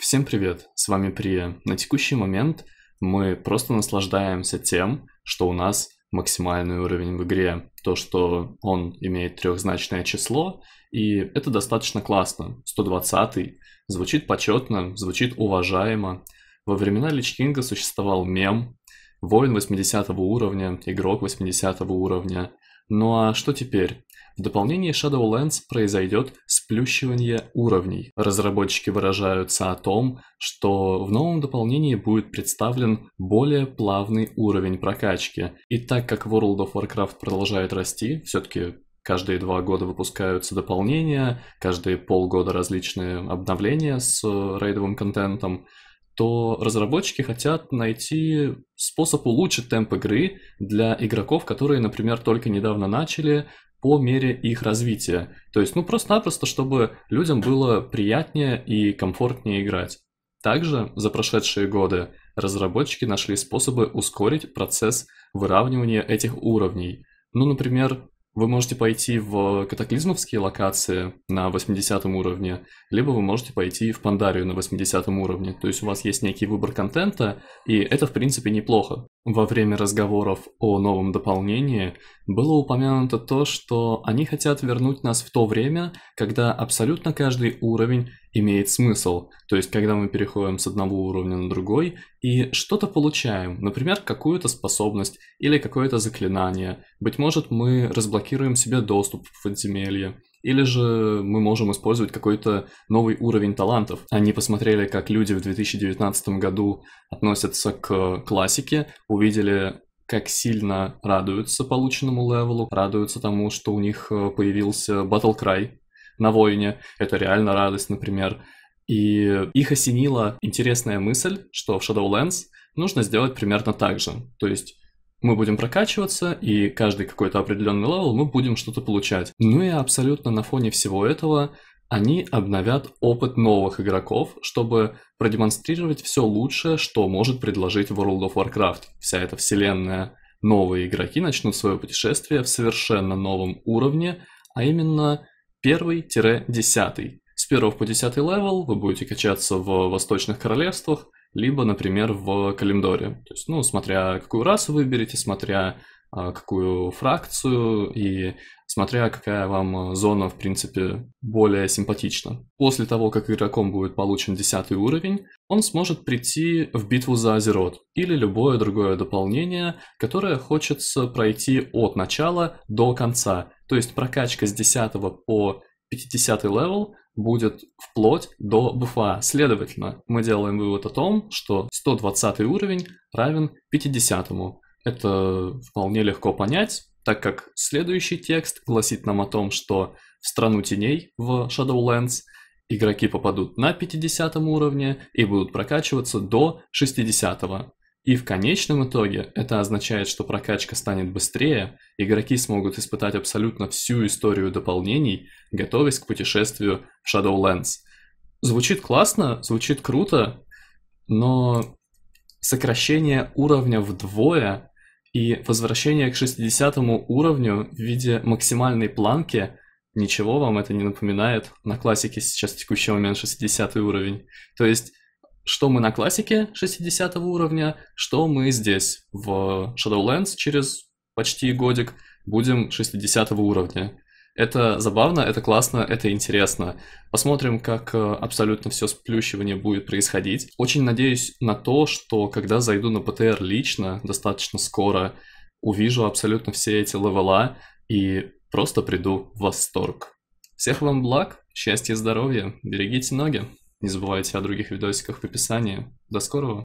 Всем привет, с вами Прия. На текущий момент мы просто наслаждаемся тем, что у нас максимальный уровень в игре, то, что он имеет трехзначное число, и это достаточно классно. 120 звучит почетно, звучит уважаемо. Во времена Лич Кинга существовал мем «Воин 80 уровня, игрок 80 уровня». Ну а что теперь? В дополнение Shadowlands произойдет сплющивание уровней. Разработчики выражаются о том, что в новом дополнении будет представлен более плавный уровень прокачки. И так как World of Warcraft продолжает расти, все-таки каждые два года выпускаются дополнения, каждые полгода различные обновления с э, рейдовым контентом, то разработчики хотят найти способ улучшить темп игры для игроков, которые, например, только недавно начали, по мере их развития. То есть, ну, просто-напросто, чтобы людям было приятнее и комфортнее играть. Также за прошедшие годы разработчики нашли способы ускорить процесс выравнивания этих уровней. Ну, например, вы можете пойти в катаклизмовские локации на 80 уровне, либо вы можете пойти в Пандарию на 80 уровне. То есть у вас есть некий выбор контента, и это в принципе неплохо. Во время разговоров о новом дополнении было упомянуто то, что они хотят вернуть нас в то время, когда абсолютно каждый уровень имеет смысл. То есть, когда мы переходим с одного уровня на другой и что-то получаем, например, какую-то способность или какое-то заклинание. Быть может, мы разблокируем себе доступ в подземелье. Или же мы можем использовать какой-то новый уровень талантов. Они посмотрели, как люди в 2019 году относятся к классике, увидели как сильно радуются полученному левелу, радуются тому, что у них э, появился Battle Cry, на войне Это реально радость, например. И их осенила интересная мысль, что в Shadowlands нужно сделать примерно так же. То есть мы будем прокачиваться, и каждый какой-то определенный левел мы будем что-то получать. Ну и абсолютно на фоне всего этого они обновят опыт новых игроков, чтобы продемонстрировать все лучшее, что может предложить World of Warcraft. Вся эта вселенная. Новые игроки начнут свое путешествие в совершенно новом уровне, а именно 1-10. С 1 по 10 левел вы будете качаться в Восточных Королевствах, либо, например, в Калимдоре. То есть, ну, смотря какую расу выберете, смотря а, какую фракцию и смотря какая вам э, зона, в принципе, более симпатична. После того, как игроком будет получен 10 уровень, он сможет прийти в битву за Азерот или любое другое дополнение, которое хочется пройти от начала до конца. То есть прокачка с 10 по 50 левел будет вплоть до буфа. Следовательно, мы делаем вывод о том, что 120 уровень равен 50. -му. Это вполне легко понять, так как следующий текст гласит нам о том, что в страну теней в Shadowlands игроки попадут на 50 уровне и будут прокачиваться до 60. -го. И в конечном итоге это означает, что прокачка станет быстрее, игроки смогут испытать абсолютно всю историю дополнений, готовясь к путешествию в Shadowlands. Звучит классно, звучит круто, но сокращение уровня вдвое и возвращение к 60 уровню в виде максимальной планки, ничего вам это не напоминает. На классике сейчас в текущий момент 60 уровень. То есть, что мы на классике 60 уровня, что мы здесь в Shadowlands через почти годик будем 60 уровня. Это забавно, это классно, это интересно. Посмотрим, как э, абсолютно все сплющивание будет происходить. Очень надеюсь на то, что когда зайду на ПТР лично, достаточно скоро, увижу абсолютно все эти левела и просто приду в восторг. Всех вам благ, счастья и здоровья, берегите ноги. Не забывайте о других видосиках в описании. До скорого!